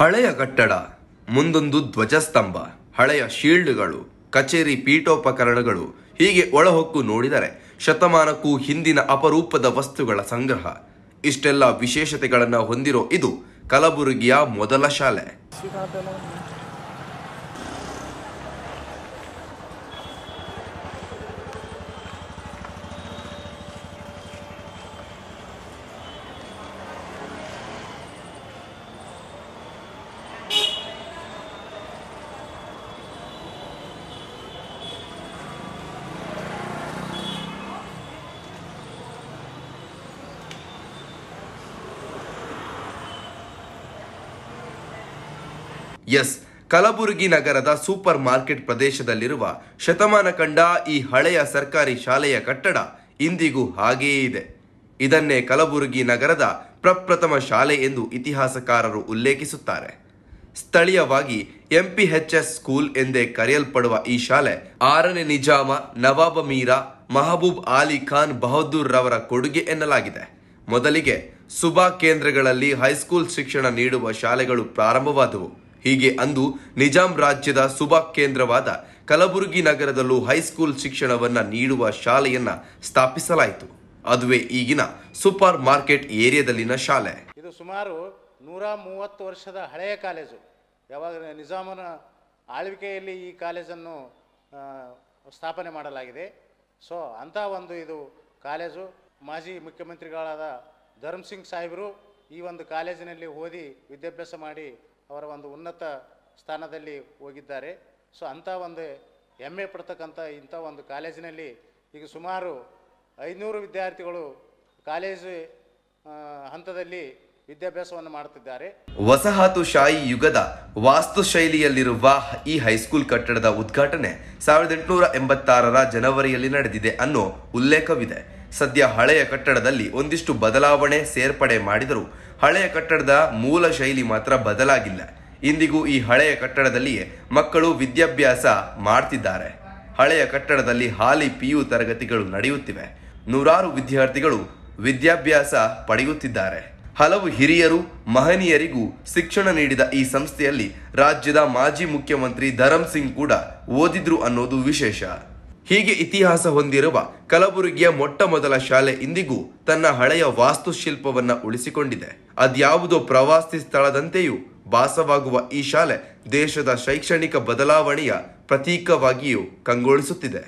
ಹಳೆಯ ಕಟ್ಟಡ ಮುಂದೊಂದು ಧ್ವಜಸ್ತಂಭ ಹಳೆಯ ಶೀಲ್ಡ್ಗಳು ಕಚೇರಿ ಪೀಠೋಪಕರಣಗಳು ಹೀಗೆ ಒಳಹೊಕ್ಕು ನೋಡಿದರೆ ಶತಮಾನಕ್ಕೂ ಹಿಂದಿನ ಅಪರೂಪದ ವಸ್ತುಗಳ ಸಂಗ್ರಹ ಇಷ್ಟೆಲ್ಲ ವಿಶೇಷತೆಗಳನ್ನು ಹೊಂದಿರೋ ಇದು ಕಲಬುರಗಿಯ ಮೊದಲ ಶಾಲೆ ಎಸ್ ಕಲಬುರಗಿ ನಗರದ ಸೂಪರ್ ಮಾರ್ಕೆಟ್ ಪ್ರದೇಶದಲ್ಲಿರುವ ಶತಮಾನ ಕಂಡ ಈ ಹಳೆಯ ಸರ್ಕಾರಿ ಶಾಲೆಯ ಕಟ್ಟಡ ಇಂದಿಗೂ ಹಾಗೆಯೇ ಇದೆ ಇದನ್ನೇ ಕಲಬುರಗಿ ನಗರದ ಪ್ರಪ್ರಥಮ ಶಾಲೆ ಎಂದು ಇತಿಹಾಸಕಾರರು ಉಲ್ಲೇಖಿಸುತ್ತಾರೆ ಸ್ಥಳೀಯವಾಗಿ ಎಂಪಿಎಚ್ಎಸ್ ಸ್ಕೂಲ್ ಎಂದೇ ಕರೆಯಲ್ಪಡುವ ಈ ಶಾಲೆ ಆರನೇ ನಿಜಾಮ ನವಾಬ ಮೀರಾ ಮಹಬೂಬ್ ಆಲಿ ಖಾನ್ ಬಹದ್ದೂರ್ ರವರ ಕೊಡುಗೆ ಎನ್ನಲಾಗಿದೆ ಮೊದಲಿಗೆ ಸುಭಾ ಕೇಂದ್ರಗಳಲ್ಲಿ ಹೈಸ್ಕೂಲ್ ಶಿಕ್ಷಣ ನೀಡುವ ಶಾಲೆಗಳು ಪ್ರಾರಂಭವಾದವು ಹೀಗೆ ಅಂದು ನಿಜಾಂ ರಾಜ್ಯದ ಸುಭಾ ಕೇಂದ್ರವಾದ ಕಲಬುರಗಿ ನಗರದಲ್ಲೂ ಹೈಸ್ಕೂಲ್ ಶಿಕ್ಷಣವನ್ನು ನೀಡುವ ಶಾಲೆಯನ್ನ ಸ್ಥಾಪಿಸಲಾಯಿತು ಅದುವೇ ಈಗಿನ ಸೂಪರ್ ಮಾರ್ಕೆಟ್ ಏರಿಯಾದಲ್ಲಿನ ಶಾಲೆ ಇದು ಸುಮಾರು ನೂರ ಮೂವತ್ತು ವರ್ಷದ ಹಳೆಯ ಕಾಲೇಜು ಯಾವಾಗ ನಿಜಾಮನ ಆಳ್ವಿಕೆಯಲ್ಲಿ ಈ ಕಾಲೇಜನ್ನು ಸ್ಥಾಪನೆ ಮಾಡಲಾಗಿದೆ ಸೊ ಅಂತ ಒಂದು ಇದು ಕಾಲೇಜು ಮಾಜಿ ಮುಖ್ಯಮಂತ್ರಿಗಳಾದ ಧರ್ಮಸಿಂಗ್ ಸಾಹೇಬರು ಈ ಒಂದು ಕಾಲೇಜಿನಲ್ಲಿ ಓದಿ ವಿದ್ಯಾಭ್ಯಾಸ ಮಾಡಿ ಅವರ ಒಂದು ಉನ್ನತ ಸ್ಥಾನದಲ್ಲಿ ಹೋಗಿದ್ದಾರೆ ಸೊ ಅಂಥ ಒಂದು ಹೆಮ್ಮೆ ಪಡ್ತಕ್ಕಂಥ ಇಂಥ ಒಂದು ಕಾಲೇಜಿನಲ್ಲಿ ಈಗ ಸುಮಾರು ಐನೂರು ವಿದ್ಯಾರ್ಥಿಗಳು ಕಾಲೇಜು ಹಂತದಲ್ಲಿ ವಿದ್ಯಾಭ್ಯಾಸವನ್ನು ಮಾಡುತ್ತಿದ್ದಾರೆ ವಸಾಹತುಶಾಹಿ ಯುಗದ ವಾಸ್ತು ಶೈಲಿಯಲ್ಲಿರುವ ಈ ಹೈಸ್ಕೂಲ್ ಕಟ್ಟಡದ ಉದ್ಘಾಟನೆ ಸಾವಿರದ ಎಂಟುನೂರ ಎಂಬತ್ತಾರರ ಜನವರಿಯಲ್ಲಿ ನಡೆದಿದೆ ಅನ್ನೋ ಉಲ್ಲೇಖವಿದೆ ಸದ್ಯ ಹಳೆಯ ಕಟ್ಟಡದಲ್ಲಿ ಒಂದಿಷ್ಟು ಬದಲಾವಣೆ ಸೇರ್ಪಡೆ ಮಾಡಿದರೂ ಹಳೆಯ ಕಟ್ಟಡದ ಮೂಲ ಶೈಲಿ ಮಾತ್ರ ಬದಲಾಗಿಲ್ಲ ಇಂದಿಗೂ ಈ ಹಳೆಯ ಕಟ್ಟಡದಲ್ಲಿಯೇ ಮಕ್ಕಳು ವಿದ್ಯಾಭ್ಯಾಸ ಮಾಡ್ತಿದ್ದಾರೆ ಹಳೆಯ ಕಟ್ಟಡದಲ್ಲಿ ಹಾಲಿ ಪಿಯು ತರಗತಿಗಳು ನಡೆಯುತ್ತಿವೆ ನೂರಾರು ವಿದ್ಯಾರ್ಥಿಗಳು ವಿದ್ಯಾಭ್ಯಾಸ ಪಡೆಯುತ್ತಿದ್ದಾರೆ ಹಲವು ಹಿರಿಯರು ಮಹನೀಯರಿಗೂ ಶಿಕ್ಷಣ ನೀಡಿದ ಈ ಸಂಸ್ಥೆಯಲ್ಲಿ ರಾಜ್ಯದ ಮಾಜಿ ಮುಖ್ಯಮಂತ್ರಿ ಧರಂ ಸಿಂಗ್ ಕೂಡ ಓದಿದ್ರು ಅನ್ನೋದು ವಿಶೇಷ ಹೀಗೆ ಇತಿಹಾಸ ಹೊಂದಿರುವ ಕಲಬುರಗಿಯ ಮೊಟ್ಟ ಮೊದಲ ಶಾಲೆ ಇಂದಿಗೂ ತನ್ನ ಹಳೆಯ ವಾಸ್ತುಶಿಲ್ಪವನ್ನು ಉಳಿಸಿಕೊಂಡಿದೆ ಅದ್ಯಾವುದೋ ಪ್ರವಾಸಿ ಸ್ಥಳದಂತೆಯೂ ಭಾಸವಾಗುವ ಈ ಶಾಲೆ ದೇಶದ ಶೈಕ್ಷಣಿಕ ಬದಲಾವಣೆಯ ಪ್ರತೀಕವಾಗಿಯೂ ಕಂಗೊಳಿಸುತ್ತಿದೆ